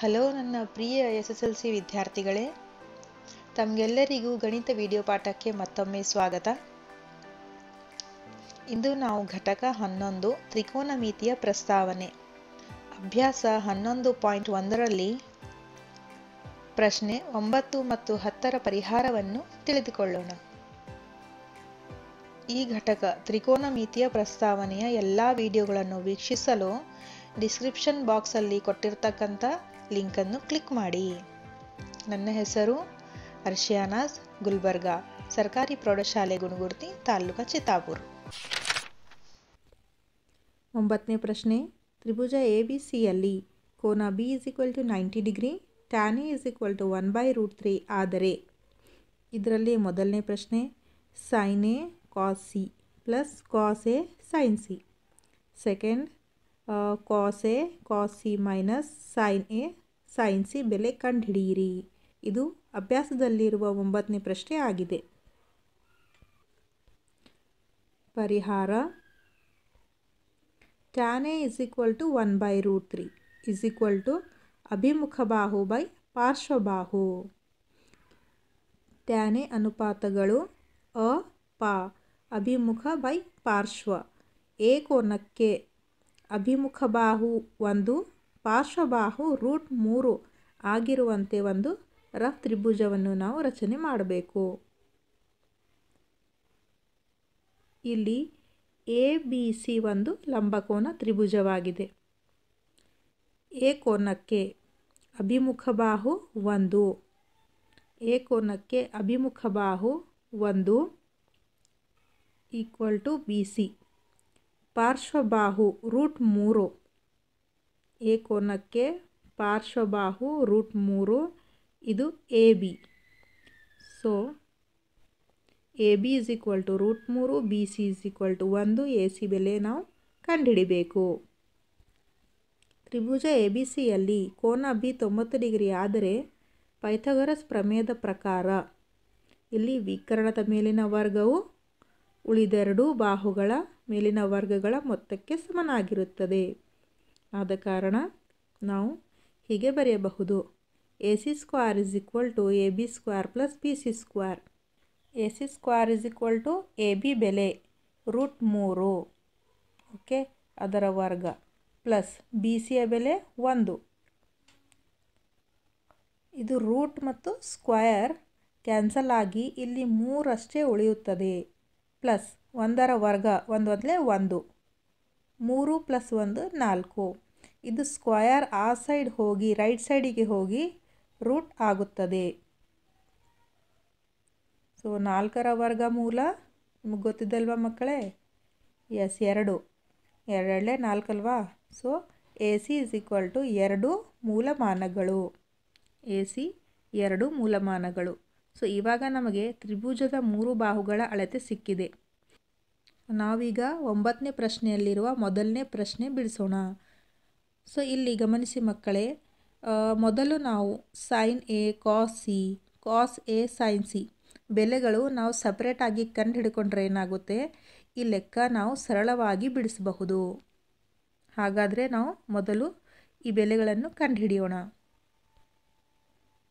hello ನನ್ನ ಪ್ರಿಯ S S L C ವಿದ್ಯಾರ್ಥಿಗಳೇ ತಮಗೆಲ್ಲರಿಗೂ ಗಣಿತ ವಿಡಿಯೋ ಪಾಠಕ್ಕೆ ಮತ್ತೊಮ್ಮೆ ಸ್ವಾಗತ ಇಂದು ನಾವು ಘಟಕ ಹನ್ನೊಂದು ಮಿತಿಯ ಪ್ರಸ್ತಾವನೆ ಅಭ್ಯಾಸ ಹನ್ನೊಂದು ಪಾಯಿಂಟ್ ಒಂದರಲ್ಲಿ ಪ್ರಶ್ನೆ ಒಂಬತ್ತು ಮತ್ತು ಹತ್ತರ ಪರಿಹಾರವನ್ನು ತಿಳಿದುಕೊಳ್ಳೋಣ ಈ ಘಟಕ ಮಿತಿಯ ಪ್ರಸ್ತಾವನೆಯ ಎಲ್ಲ ವಿಡಿಯೋಗಳನ್ನು ವೀಕ್ಷಿಸಲು ಡಿಸ್ಕ್ರಿಪ್ಷನ್ ಬಾಕ್ಸಲ್ಲಿ ಕೊಟ್ಟಿರ್ತಕ್ಕಂಥ ಲಿಂಕನ್ನು ಕ್ಲಿಕ್ ಮಾಡಿ ನನ್ನ ಹೆಸರು ಅರ್ಷಿಯಾನಾಸ್ ಗುಲ್ಬರ್ಗಾ ಸರ್ಕಾರಿ ಪ್ರೌಢಶಾಲೆ ಗುಣಗುರ್ತಿ ತಾಲೂಕು ಚಿತ್ತಾಪುರ್ ಒಂಬತ್ತನೇ ಪ್ರಶ್ನೆ ತ್ರಿಭುಜ ಎ ಬಿ ಸಿಯಲ್ಲಿ ಕೋನ B is equal to ninety degree tan A is equal to one by root three ಆದರೆ ಇದರಲ್ಲಿ ಮೊದಲನೇ ಪ್ರಶ್ನೆ sine A cos C plus cos A sine C second cos A cos C minus sine A sine C ಬೆಲೆ ಕಂಡುಹಿಡಿಯಿರಿ ಇದು ಅಭ್ಯಾಸದಲ್ಲಿರುವ ಒಂಬತ್ತನೇ ಪ್ರಶ್ನೆ ಆಗಿದೆ ಪರಿಹಾರ tan A is equal to one by root three is equal to ಅಭಿಮುಖ ಬಾಹು ಬೈ ಪಾರ್ಶ್ವಬಾಹು ಟ್ಯಾನೆ ಅನುಪಾತಗಳು ಅ ಪ ಅಭಿಮುಖ ಬೈ ಪಾರ್ಶ್ವ ಎ ಕೋನಕ್ಕೆ ಅಭಿಮುಖ ಬಾಹು ಒಂದು ಪಾರ್ಶ್ವಬಾಹು ರೂಟ್ ಮೂರು ಆಗಿರುವಂತೆ ಒಂದು ರಫ್ ತ್ರಿಭುಜವನ್ನು ನಾವು ರಚನೆ ಮಾಡಬೇಕು ಇಲ್ಲಿ ಎ ಬಿ ಸಿ ಒಂದು ಲಂಬಕೋನ ತ್ರಿಭುಜವಾಗಿದೆ ಎ ಕೋನಕ್ಕೆ ಅಭಿಮುಖ ಬಾಹು ಒಂದು ಎ ಕೋನಕ್ಕೆ ಅಭಿಮುಖ ಬಾಹು ಒಂದು ಈಕ್ವಲ್ ಟು ಬಿ ಸಿ ಪಾರ್ಶ್ವಬಾಹು ರೂಟ್ ಮೂರು ಕೋನಕ್ಕೆ ಪಾರ್ಶ್ವಬಾಹು ರೂಟ್ ಮೂರು ಇದು A B so A B is equal to root ಮೂರು B C is equal to ಒಂದು ಎ ಸಿ ಬೆಲೆ ನಾವು ಕಂಡುಹಿಡಿಬೇಕು ತ್ರಿಭುಜ ಎ ಬಿ ಸಿಯಲ್ಲಿ ಕೋನ ಬಿ ತೊಂಬತ್ತು ಡಿಗ್ರಿ ಆದರೆ ಪೈಥಗರಸ್ ಪ್ರಮೇಯದ ಪ್ರಕಾರ ಇಲ್ಲಿ ವಿಕರಣದ ಮೇಲಿನ ವರ್ಗವು ಉಳಿದೆರಡೂ ಬಾಹುಗಳ ಮೇಲಿನ ವರ್ಗಗಳ ಮೊತ್ತಕ್ಕೆ ಸಮನಾಗಿರುತ್ತದೆ ಆದ ಕಾರಣ ನಾವು ಹೀಗೆ ಬರೆಯಬಹುದು A C square is equal to A B square plus B C square A C square is equal to A B ಬೆಲೆ ರೂಟ್ ಮೂರು ಓಕೆ ಅದರ ವರ್ಗ ಪ್ಲಸ್ ಬಿ ಸಿಯ ಬೆಲೆ ಒಂದು ಇದು ರೂಟ್ ಮತ್ತು ಸ್ಕ್ವಯರ್ ಕ್ಯಾನ್ಸಲ್ ಆಗಿ ಇಲ್ಲಿ ಮೂರಷ್ಟೇ ಉಳಿಯುತ್ತದೆ ಪ್ಲಸ್ ಒಂದರ ವರ್ಗ ಒಂದು ಅಂದರೆ ಒಂದು ಮೂರು ಪ್ಲಸ್ ಒಂದು ನಾಲ್ಕು ಇದು ಸ್ಕ್ವಯರ್ ಆ ಸೈಡ್ ಹೋಗಿ ರೈಟ್ ಸೈಡಿಗೆ ಹೋಗಿ ರೂಟ್ ಆಗುತ್ತದೆ ಸೊ ನಾಲ್ಕರ ವರ್ಗ ಮೂಲ ನಿಮಗೆ ಗೊತ್ತಿದ್ದಲ್ವಾ ಮಕ್ಕಳೇ ಎಸ್ ಎರಡು ಎರಡೇ ನಾಲ್ಕಲ್ವಾ so A C is equal to ಎರಡು ಮೂಲಮಾನಗಳು ಎ ಸಿ ಎರಡು ಮೂಲಮಾನಗಳು ಸೊ ಇವಾಗ ನಮಗೆ ತ್ರಿಭುಜದ ಮೂರು ಬಾಹುಗಳ ಅಳತೆ ಸಿಕ್ಕಿದೆ ನಾವೀಗ ಒಂಬತ್ತನೇ ಪ್ರಶ್ನೆಯಲ್ಲಿರುವ ಮೊದಲನೇ ಪ್ರಶ್ನೆ ಬಿಡಿಸೋಣ ಸೊ ಇಲ್ಲಿ ಗಮನಿಸಿ ಮಕ್ಕಳೇ ಮೊದಲು ನಾವು sine A cos C cos A sine C ಬೆಲೆಗಳು ನಾವು ಸಪ್ರೇಟಾಗಿ ಕಂಡು ಹಿಡ್ಕೊಂಡ್ರೆ ಏನಾಗುತ್ತೆ ಈ ಲೆಕ್ಕ ನಾವು ಸರಳವಾಗಿ ಬಿಡಿಸಬಹುದು ಹಾಗಾದರೆ ನಾವು ಮೊದಲು ಈ ಬೆಲೆಗಳನ್ನು ಕಂಡುಹಿಡಿಯೋಣ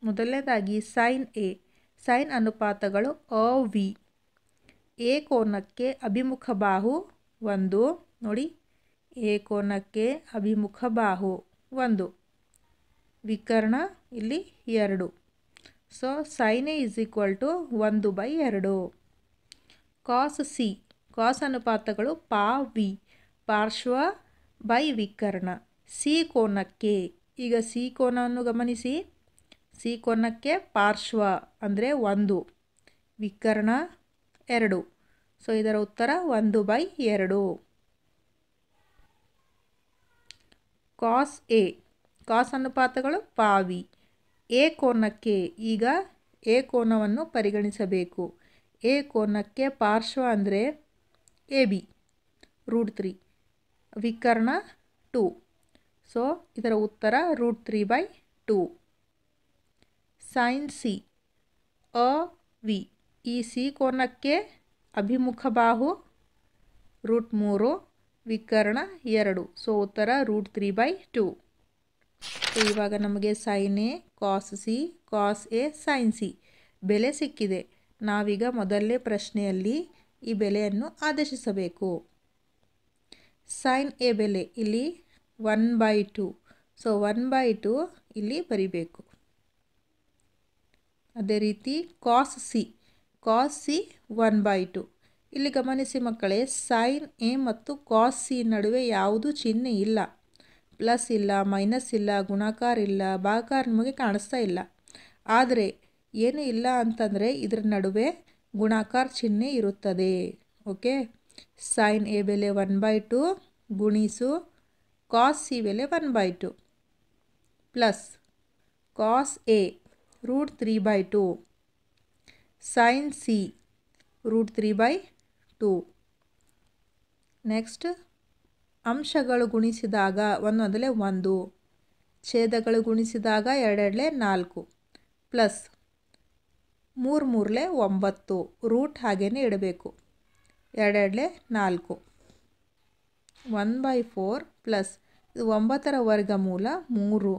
ಮೊದಲನೇದಾಗಿ ಸೈನ್ ಎ ಸೈನ್ ಅನುಪಾತಗಳು ಅ ವಿ ಎ ಕೋನಕ್ಕೆ ಅಭಿಮುಖ ಬಾಹು ಒಂದು ನೋಡಿ ಎ ಕೋನಕ್ಕೆ ಅಭಿಮುಖ ಬಾಹು ಒಂದು ವಿಕರ್ಣ ಇಲ್ಲಿ ಎರಡು so sine A is equal to ಒಂದು ಬೈ ಎರಡು ಕಾಸ್ ಸಿ ಕಾಸ್ ಅನುಪಾತಗಳು ಪಾ ವಿ ಪಾರ್ಶ್ವ ಬೈ ವಿಕರ್ಣ ಸಿ ಕೋನಕ್ಕೆ ಈಗ ಸಿ ಕೋನವನ್ನು ಗಮನಿಸಿ ಸಿ ಕೋನಕ್ಕೆ ಪಾರ್ಶ್ವ ಅಂದರೆ ಒಂದು ವಿಕರ್ಣ ಎರಡು ಸೊ ಇದರ ಉತ್ತರ ಒಂದು ಬೈ ಎರಡು ಕಾಸ್ ಎ ಕಾಸ್ ಅನುಪಾತಗಳು ಪಾವಿ ಎ ಕೋನಕ್ಕೆ ಈಗ ಎ ಕೋನವನ್ನು ಪರಿಗಣಿಸಬೇಕು ಎ ಕೋನಕ್ಕೆ ಪಾರ್ಶ್ವ ಅಂದರೆ ಎ ಬಿ ರೂಟ್ ತ್ರೀ ವಿಕರ್ಣ ಟು ಸೊ ಇದರ ಉತ್ತರ root three by two sine C ಅ ವಿ ಈ ಸಿ ಕೋನಕ್ಕೆ ಅಭಿಮುಖ ಬಾಹು ರೂಟ್ ಮೂರು ವಿಕರ್ಣ ಎರಡು ಸೊ ಉತ್ತರ root three by two so ಇವಾಗ ನಮಗೆ sine A cos C cos A sine C ಬೆಲೆ ಸಿಕ್ಕಿದೆ ನಾವೀಗ ಮೊದಲನೇ ಪ್ರಶ್ನೆಯಲ್ಲಿ ಈ ಬೆಲೆಯನ್ನು ಆದೇಶಿಸಬೇಕು ಸೈನ್ ಎ ಬೆಲೆ ಇಲ್ಲಿ one by two so one by two ಇಲ್ಲಿ ಬರೀಬೇಕು ಅದೇ ರೀತಿ cos C cos C one by two ಇಲ್ಲಿ ಗಮನಿಸಿ ಮಕ್ಕಳೇ ಸೈನ್ ಎ ಮತ್ತು ಕಾಸ್ ಸಿ ನಡುವೆ ಯಾವುದೂ ಚಿಹ್ನೆ ಇಲ್ಲ ಪ್ಲಸ್ ಇಲ್ಲ ಮೈನಸ್ ಇಲ್ಲ ಗುಣಾಕಾರ ಇಲ್ಲ ಭಾಗಕಾರ ನಮಗೆ ಕಾಣಿಸ್ತಾ ಇಲ್ಲ ಆದರೆ ಏನು ಇಲ್ಲ ಅಂತಂದರೆ ಇದರ ನಡುವೆ ಗುಣಾಕಾರ ಚಿಹ್ನೆ ಇರುತ್ತದೆ ಓಕೆ ಸೈನ್ ಎ ಬೆಲೆ ಒನ್ ಬೈ ಟು ಗುಣಿಸು ಕಾಸ್ ಸಿ ಬೆಲೆ one by two plus cos A root three by two sine C root three by two next ಅಂಶಗಳು ಗುಣಿಸಿದಾಗ ಒಂದೊಂದಲೇ ಒಂದು ಛೇದಗಳು ಗುಣಿಸಿದಾಗ ಎರಡೆರಡಲೇ ನಾಲ್ಕು ಪ್ಲಸ್ ಮೂರು ಮೂರಲೆ ಒಂಬತ್ತು ರೂಟ್ ಹಾಗೇ ಇಡಬೇಕು ಎರಡೆರಡಲೇ ನಾಲ್ಕು ಒನ್ ಬೈ ಫೋರ್ ಪ್ಲಸ್ ಇದು ಒಂಬತ್ತರ ವರ್ಗ ಮೂಲ ಮೂರು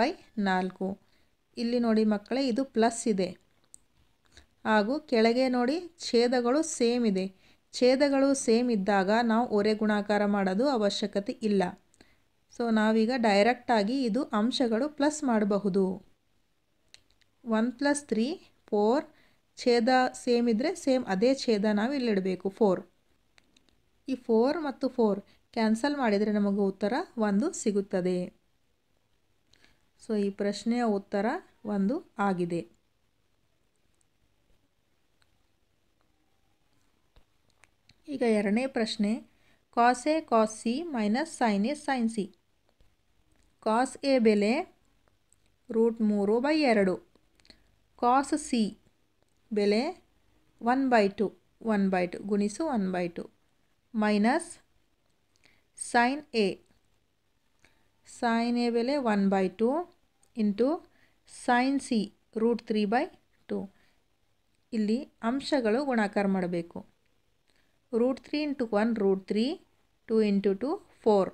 ಬೈ ನಾಲ್ಕು ಇಲ್ಲಿ ನೋಡಿ ಮಕ್ಕಳೇ ಇದು ಪ್ಲಸ್ ಇದೆ ಹಾಗೂ ಕೆಳಗೆ ನೋಡಿ ಛೇದಗಳು ಸೇಮ್ ಇದೆ ಛೇದಗಳು ಸೇಮ್ ಇದ್ದಾಗ ನಾವು ಒರೆ ಗುಣಾಕಾರ ಮಾಡೋದು ಅವಶ್ಯಕತೆ ಇಲ್ಲ ಸೊ ನಾವೀಗ ಡೈರೆಕ್ಟಾಗಿ ಇದು ಅಂಶಗಳು ಪ್ಲಸ್ ಮಾಡಬಹುದು ಒನ್ ಪ್ಲಸ್ ತ್ರೀ ಫೋರ್ ಛೇದ ಸೇಮ್ ಇದ್ದರೆ ಸೇಮ್ ಅದೇ ಛೇದ ನಾವು ಇಲ್ಲಿಡಬೇಕು ಫೋರ್ ಈ ಫೋರ್ ಮತ್ತು ಫೋರ್ ಕ್ಯಾನ್ಸಲ್ ಮಾಡಿದರೆ ನಮಗೆ ಉತ್ತರ ಒಂದು ಸಿಗುತ್ತದೆ ಸೊ ಈ ಪ್ರಶ್ನೆಯ ಉತ್ತರ ಒಂದು ಆಗಿದೆ ಈಗ ಎರಡನೇ ಪ್ರಶ್ನೆ cos A cos C minus sine A sine C cos A ಬೆಲೆ ರೂಟ್ ಮೂರು ಬೈ ಎರಡು ಕಾಸ್ ಸಿ ಬೆಲೆ one by two one by two ಗುಣಿಸು one by two minus sine A sine A ಬೆಲೆ one by two into sine C root three by two ಇಲ್ಲಿ ಅಂಶಗಳು ಗುಣಾಕಾರ ಮಾಡಬೇಕು root three into one root three 2 into 2 four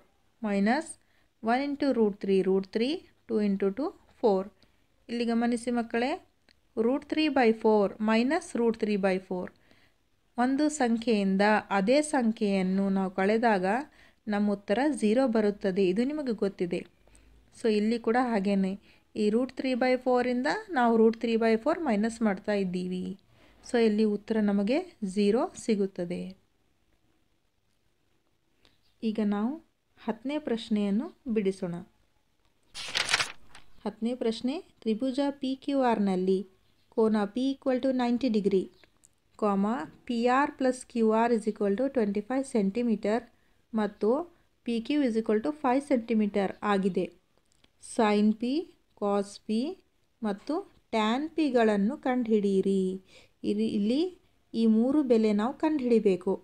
minus one into root three root three 2 into 2 four ಇಲ್ಲಿ ಗಮನಿಸಿ ಮಕ್ಕಳೇ root three by four minus root three by four ಒಂದು ಸಂಖ್ಯೆಯಿಂದ ಅದೇ ಸಂಖ್ಯೆಯನ್ನು ನಾವು ಕಳೆದಾಗ ನಮ್ಮ ಉತ್ತರ ಝೀರೋ ಬರುತ್ತದೆ ಇದು ನಿಮಗೆ ಗೊತ್ತಿದೆ ಸೊ ಇಲ್ಲಿ ಕೂಡ ಹಾಗೇ ಈ ರೂಟ್ ತ್ರೀ ಬೈ ಫೋರಿಂದ ನಾವು root three by four minus ಮಾಡ್ತಾ ಇದ್ದೀವಿ ಸೊ ಇಲ್ಲಿ ಉತ್ತರ ನಮಗೆ ಝೀರೋ ಸಿಗುತ್ತದೆ ಈಗ ನಾವು ಹತ್ತನೇ ಪ್ರಶ್ನೆಯನ್ನು ಬಿಡಿಸೋಣ ಹತ್ತನೇ ಪ್ರಶ್ನೆ ತ್ರಿಭುಜ ಪಿ ಕ್ಯೂ ಆರ್ನಲ್ಲಿ ಕೋನ P equal to ninety degree comma P R plus Q R is equal to twenty five centimetre ಮತ್ತು P Q is equal to five centimetre ಆಗಿದೆ ಸೈನ್ ಪಿ ಕಾಸ್ ಪಿ ಮತ್ತು ಟ್ಯಾನ್ ಪಿಗಳನ್ನು ಕಂಡುಹಿಡಿಯಿರಿ ಇಲ್ಲಿ ಈ ಮೂರು ಬೆಲೆ ನಾವು ಕಂಡುಹಿಡಿಬೇಕು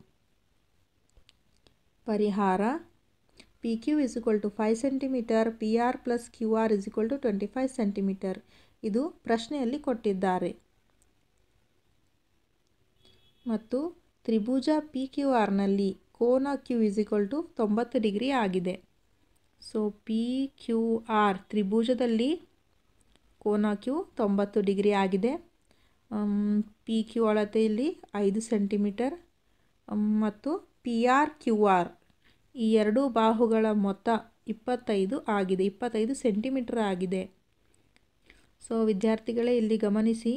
ಪರಿಹಾರ P Q is equal to five centimetre P R plus Q R is equal to twenty five centimetre ಇದು ಪ್ರಶ್ನೆಯಲ್ಲಿ ಕೊಟ್ಟಿದ್ದಾರೆ ಮತ್ತು ತ್ರಿಭುಜ ಪಿ ಕ್ಯೂ ಆರ್ನಲ್ಲಿ ಕೋನ ಕ್ಯೂ ಇಸ್ ಇಕ್ವಲ್ ಟು ತೊಂಬತ್ತು ಡಿಗ್ರಿ ಆಗಿದೆ ಸೊ ಪಿ ಕ್ಯೂ ಆರ್ ತ್ರಿಭುಜದಲ್ಲಿ ಕೋನ ಕ್ಯೂ ತೊಂಬತ್ತು ಡಿಗ್ರಿ ಆಗಿದೆ ಪಿ um, ಕ್ಯೂ ಅಳತೆಯಲ್ಲಿ ಐದು ಸೆಂಟಿಮೀಟರ್ um, ಮತ್ತು ಪಿ ಆರ್ ಕ್ಯೂ ಆರ್ ಈ ಎರಡೂ ಬಾಹುಗಳ ಮೊತ್ತ ಇಪ್ಪತ್ತೈದು ಆಗಿದೆ ಇಪ್ಪತ್ತೈದು ಸೆಂಟಿಮೀಟರ್ ಆಗಿದೆ ಸೊ ವಿದ್ಯಾರ್ಥಿಗಳೇ ಇಲ್ಲಿ ಗಮನಿಸಿ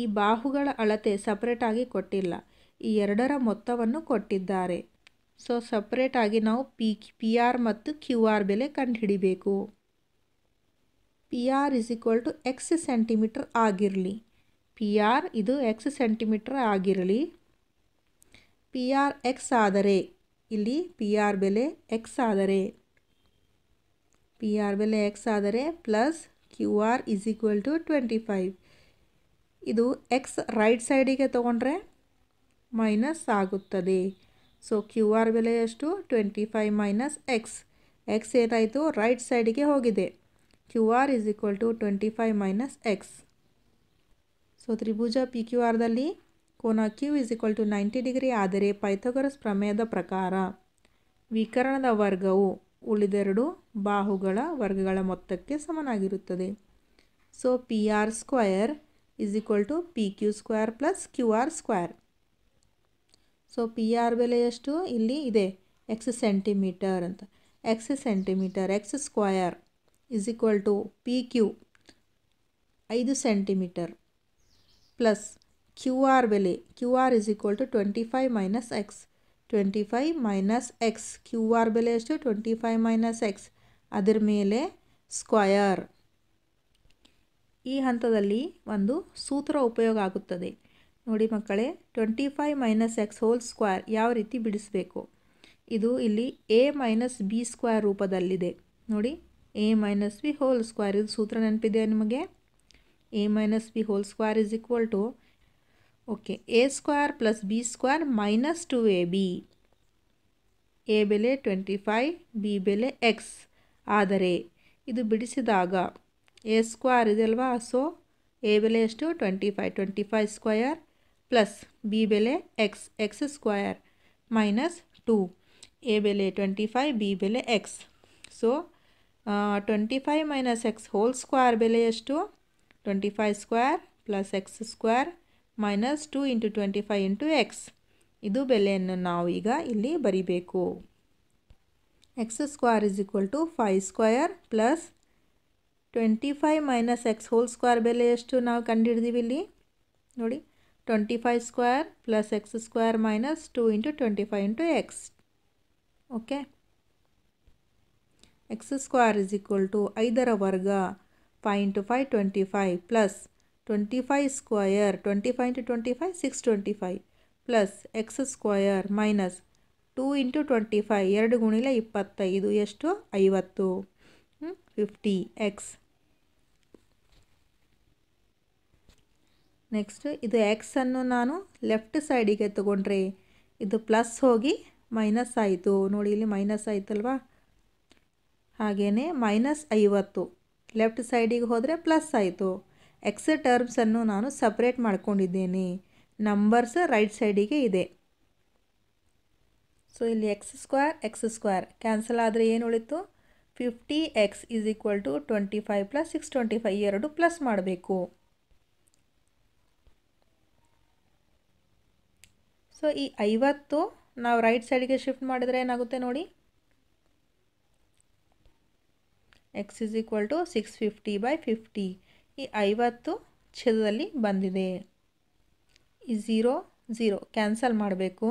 ಈ ಬಾಹುಗಳ ಅಳತೆ ಸಪ್ರೇಟಾಗಿ ಕೊಟ್ಟಿಲ್ಲ ಈ ಎರಡರ ಮೊತ್ತವನ್ನು ಕೊಟ್ಟಿದ್ದಾರೆ ಸೊ ಸಪ್ರೇಟಾಗಿ ನಾವು ಪಿ ಪಿ ಆರ್ ಮತ್ತು ಕ್ಯೂ ಆರ್ ಬೆಲೆ ಕಂಡುಹಿಡಿಬೇಕು P R is equal to x centimetre ಆಗಿರಲಿ ಪಿ ಆರ್ ಇದು ಎಕ್ಸ್ ಸೆಂಟಿಮೀಟರ್ ಆಗಿರಲಿ ಪಿ ಆರ್ ಎಕ್ಸ್ ಆದರೆ ಇಲ್ಲಿ ಪಿ ಆರ್ ಬೆಲೆ ಎಕ್ಸ್ ಆದರೆ ಪಿ ಆರ್ ಬೆಲೆ ಎಕ್ಸ್ ಆದರೆ plus Q R is equal to twenty five ಇದು ಎಕ್ಸ್ ರೈಟ್ ಸೈಡಿಗೆ ತೊಗೊಂಡ್ರೆ ಮೈನಸ್ ಆಗುತ್ತದೆ ಸೊ ಕ್ಯೂ ಆರ್ ಬೆಲೆ ಎಷ್ಟು twenty five minus x x ಏನಾಯಿತು ರೈಟ್ ಸೈಡಿಗೆ ಹೋಗಿದೆ Q R is equal to twenty five minus x so ತ್ರಿಭುಜ ಪಿ ಕ್ಯೂ ಆರ್ದಲ್ಲಿ ಕೋನ Q is equal to ninety degree ಆದರೆ ಪೈಥಗರಸ್ ಪ್ರಮೇಯದ ಪ್ರಕಾರ ವಿಕರಣದ ವರ್ಗವು ಉಳಿದೆರಡು ಬಾಹುಗಳ ವರ್ಗಗಳ ಮೊತ್ತಕ್ಕೆ ಸಮನಾಗಿರುತ್ತದೆ so P R square is equal to P Q square plus Q R square so P R ಬೆಲೆ ಎಷ್ಟು ಇಲ್ಲಿ ಇದೆ ಎಕ್ಸ್ ಸೆಂಟಿಮೀಟರ್ ಅಂತ x centimetre x square is equal to P Q ಐದು ಸೆಂಟಿಮೀಟರ್ ಪ್ಲಸ್ ಕ್ಯೂ ಆರ್ ಬೆಲೆ Q R is equal to twenty five minus x twenty five minus x Q R ಬೆಲೆ ಎಷ್ಟು twenty five minus X ಅದರ ಮೇಲೆ square ಈ ಹಂತದಲ್ಲಿ ಒಂದು ಸೂತ್ರ ಉಪಯೋಗ ಆಗುತ್ತದೆ ನೋಡಿ ಮಕ್ಕಳೇ twenty five minus x whole square ಯಾವ ರೀತಿ ಬಿಡಿಸಬೇಕು ಇದು ಇಲ್ಲಿ ಎ ಮೈನಸ್ ಬಿ ಸ್ಕ್ವೇರ್ ರೂಪದಲ್ಲಿದೆ ನೋಡಿ A minus B whole square ಇದು ಸೂತ್ರ ನೆನಪಿದೆಯಾ ನಿಮಗೆ A minus B whole square is equal to okay A square plus B square minus two A B A ಬೆಲೆ ಟ್ವೆಂಟಿ ಫೈ ಬಿ ಬೆಲೆ x ಆದರೆ ಇದು ಬಿಡಿಸಿದಾಗ ಎ ಸ್ಕ್ವೇರ್ ಇದೆ ಸೊ ಎ ಬೆಲೆ ಎಷ್ಟು twenty five twenty five square plus B ಬೆಲೆ x x square minus two A ಬೆಲೆ ಟ್ವೆಂಟಿ ಫೈ ಬಿ ಬೆಲೆ x so twenty five minus x whole square ಬೆಲೆ ಎಷ್ಟು twenty five square plus x square minus two into twenty five into x ಇದು ಬೆಲೆಯನ್ನು ನಾವು ಈಗ ಇಲ್ಲಿ ಬರಿಬೇಕು x square is equal to five square plus twenty five minus x whole square ಬೆಲೆ ಎಷ್ಟು ನಾವು ಹಿಡಿದೀವಿ ಇಲ್ಲಿ ನೋಡಿ twenty five square plus x square minus two into twenty five into x okay x square is equal to ಐದರ ವರ್ಗ five into five twenty five plus twenty five square twenty five into twenty five six twenty five plus x square minus two into twenty five ಎರಡು ಗುಣಿಲ ಇಪ್ಪತ್ತೈದು ಎಷ್ಟು ಐವತ್ತು fifty X next ಇದು ಎಕ್ಸನ್ನು ನಾನು left ಸೈಡಿಗೆ ತಗೊಂಡ್ರೆ ಇದು ಪ್ಲಸ್ ಹೋಗಿ ಮೈನಸ್ ಆಯಿತು ನೋಡಿ ಇಲ್ಲಿ ಮೈನಸ್ ಆಯಿತಲ್ವಾ ಹಾಗೆಯೇ ಮೈನಸ್ ಐವತ್ತು ಲೆಫ್ಟ್ ಸೈಡಿಗೆ ಹೋದರೆ ಪ್ಲಸ್ ಆಯಿತು ಎಕ್ಸ್ ಟರ್ಮ್ಸನ್ನು ನಾನು ಸಪ್ರೇಟ್ ಮಾಡ್ಕೊಂಡಿದ್ದೇನೆ ನಂಬರ್ಸ್ ರೈಟ್ ಸೈಡಿಗೆ ಇದೆ ಸೊ ಇಲ್ಲಿ x square x square cancel ಆದರೆ ಏನು ಉಳಿತು fifty x is equal to twenty five plus six twenty five ಎರಡು ಪ್ಲಸ್ ಮಾಡಬೇಕು ಸೊ ಈ ಐವತ್ತು ನಾವು ರೈಟ್ ಸೈಡಿಗೆ ಶಿಫ್ಟ್ ಮಾಡಿದರೆ ಏನಾಗುತ್ತೆ ನೋಡಿ x is equal to six fifty by fifty ಈ ಐವತ್ತು ಛೇದದಲ್ಲಿ ಬಂದಿದೆ ಈ ಝೀರೋ ಝೀರೋ ಕ್ಯಾನ್ಸಲ್ ಮಾಡಬೇಕು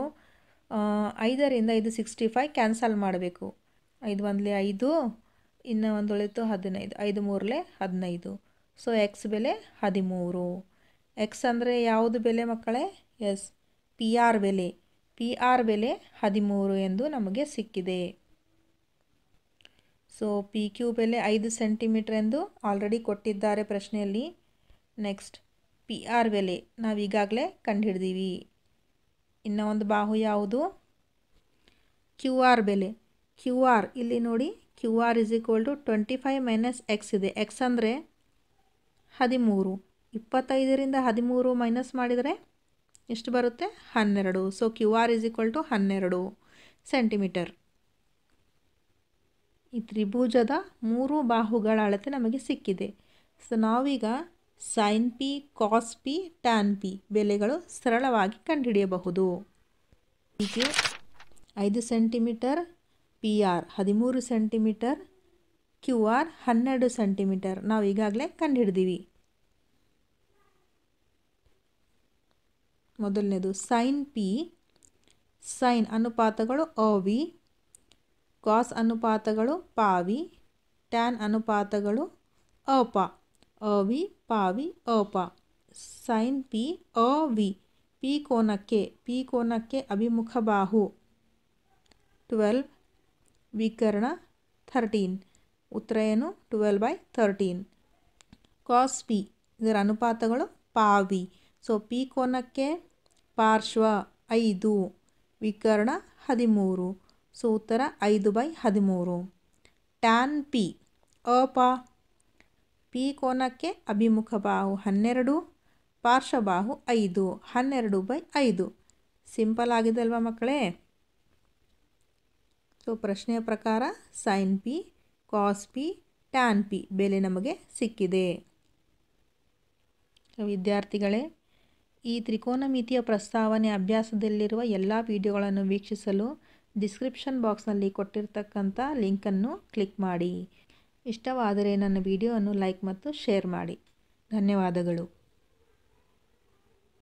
ಐದರಿಂದ ಇದು ಸಿಕ್ಸ್ಟಿ ಫೈವ್ ಕ್ಯಾನ್ಸಲ್ ಮಾಡಬೇಕು ಐದು ಒಂದಲೆ ಐದು ಇನ್ನು ಒಂದು ಉಳಿತು ಹದಿನೈದು ಐದು ಮೂರಲೆ ಹದಿನೈದು ಸೊ ಎಕ್ಸ್ ಬೆಲೆ ಹದಿಮೂರು ಎಕ್ಸ್ ಅಂದರೆ ಯಾವುದು ಬೆಲೆ ಮಕ್ಕಳೇ ಎಸ್ ಪಿ ಆರ್ ಬೆಲೆ ಪಿ ಆರ್ ಬೆಲೆ ಹದಿಮೂರು ಎಂದು ನಮಗೆ ಸಿಕ್ಕಿದೆ ಸೊ ಪಿ ಕ್ಯೂ ಬೆಲೆ ಐದು ಸೆಂಟಿಮೀಟ್ರ್ ಎಂದು ಆಲ್ರೆಡಿ ಕೊಟ್ಟಿದ್ದಾರೆ ಪ್ರಶ್ನೆಯಲ್ಲಿ ನೆಕ್ಸ್ಟ್ ಪಿ ಆರ್ ಬೆಲೆ ನಾವೀಗಾಗಲೇ ಕಂಡುಹಿಡ್ದೀವಿ ಇನ್ನು ಒಂದು ಬಾಹು ಯಾವುದು ಕ್ಯೂ ಆರ್ ಬೆಲೆ ಕ್ಯೂ ಆರ್ ಇಲ್ಲಿ ನೋಡಿ Q R is equal to twenty five minus x ಇದೆ ಎಕ್ಸ್ ಅಂದರೆ ಹದಿಮೂರು ಇಪ್ಪತ್ತೈದರಿಂದ ಹದಿಮೂರು ಮೈನಸ್ ಮಾಡಿದರೆ ಎಷ್ಟು ಬರುತ್ತೆ ಹನ್ನೆರಡು so Q R is equal to ಹನ್ನೆರಡು ಸೆಂಟಿಮೀಟರ್ ಈ ತ್ರಿಭುಜದ ಮೂರು ಬಾಹುಗಳ ಅಳತೆ ನಮಗೆ ಸಿಕ್ಕಿದೆ ಸೊ ನಾವೀಗ sine P cos P tan P ಬೆಲೆಗಳು ಸರಳವಾಗಿ ಕಂಡುಹಿಡಿಯಬಹುದು ಹೀಗೆ ಐದು ಸೆಂಟಿಮೀಟರ್ ಪಿ ಆರ್ ಹದಿಮೂರು ಸೆಂಟಿಮೀಟರ್ ಕ್ಯೂ ಆರ್ ಹನ್ನೆರಡು ಸೆಂಟಿಮೀಟರ್ ನಾವು ಈಗಾಗಲೇ ಕಂಡುಹಿಡಿದೀವಿ ಮೊದಲನೇದು ಸೈನ್ ಪಿ ಸೈನ್ ಅನುಪಾತಗಳು ಅ ವಿ ಕಾಸ್ ಅನುಪಾತಗಳು ಪಾವಿ ಟ್ಯಾನ್ ಅನುಪಾತಗಳು ಅಪ ವಿ ಪಾವಿ ಅಪ ಸೈನ್ ಪಿ ವಿ ಪಿ ಕೋನಕ್ಕೆ ಪಿ ಕೋನಕ್ಕೆ ಅಭಿಮುಖ ಬಾಹು ಟ್ವೆಲ್ವ್ ವಿಕರ್ಣ ಥರ್ಟೀನ್ ಉತ್ತರ ಏನು twelve by thirteen cos P ಇದರ ಅನುಪಾತಗಳು ಪಾವಿ ಸೊ ಪಿ ಕೋನಕ್ಕೆ ಪಾರ್ಶ್ವ ಐದು ವಿಕರ್ಣ ಹದಿಮೂರು ಸೂತ್ರ ಉತ್ತರ ಐದು ಬೈ ಹದಿಮೂರು ಟ್ಯಾನ್ ಪಿ ಅಪ ಪಿ ಕೋನಕ್ಕೆ ಅಭಿಮುಖ ಬಾಹು ಹನ್ನೆರಡು ಪಾರ್ಶ್ವಬಾಹು ಐದು ಹನ್ನೆರಡು ಬೈ ಐದು ಸಿಂಪಲ್ ಆಗಿದೆ ಮಕ್ಕಳೇ ಸೊ ಪ್ರಶ್ನೆಯ ಪ್ರಕಾರ sine P cos P tan P ಬೆಲೆ ನಮಗೆ ಸಿಕ್ಕಿದೆ ವಿದ್ಯಾರ್ಥಿಗಳೇ ಈ ತ್ರಿಕೋನಮಿತಿಯ ಪ್ರಸ್ತಾವನೆ ಅಭ್ಯಾಸದಲ್ಲಿರುವ ಎಲ್ಲ ವಿಡಿಯೋಗಳನ್ನು ವೀಕ್ಷಿಸಲು ಡಿಸ್ಕ್ರಿಪ್ಷನ್ ಬಾಕ್ಸ್ನಲ್ಲಿ ಕೊಟ್ಟಿರ್ತಕ್ಕಂಥ ಲಿಂಕನ್ನು ಕ್ಲಿಕ್ ಮಾಡಿ ಇಷ್ಟವಾದರೆ ನನ್ನ ವಿಡಿಯೋವನ್ನು ಲೈಕ್ ಮತ್ತು ಶೇರ್ ಮಾಡಿ ಧನ್ಯವಾದಗಳು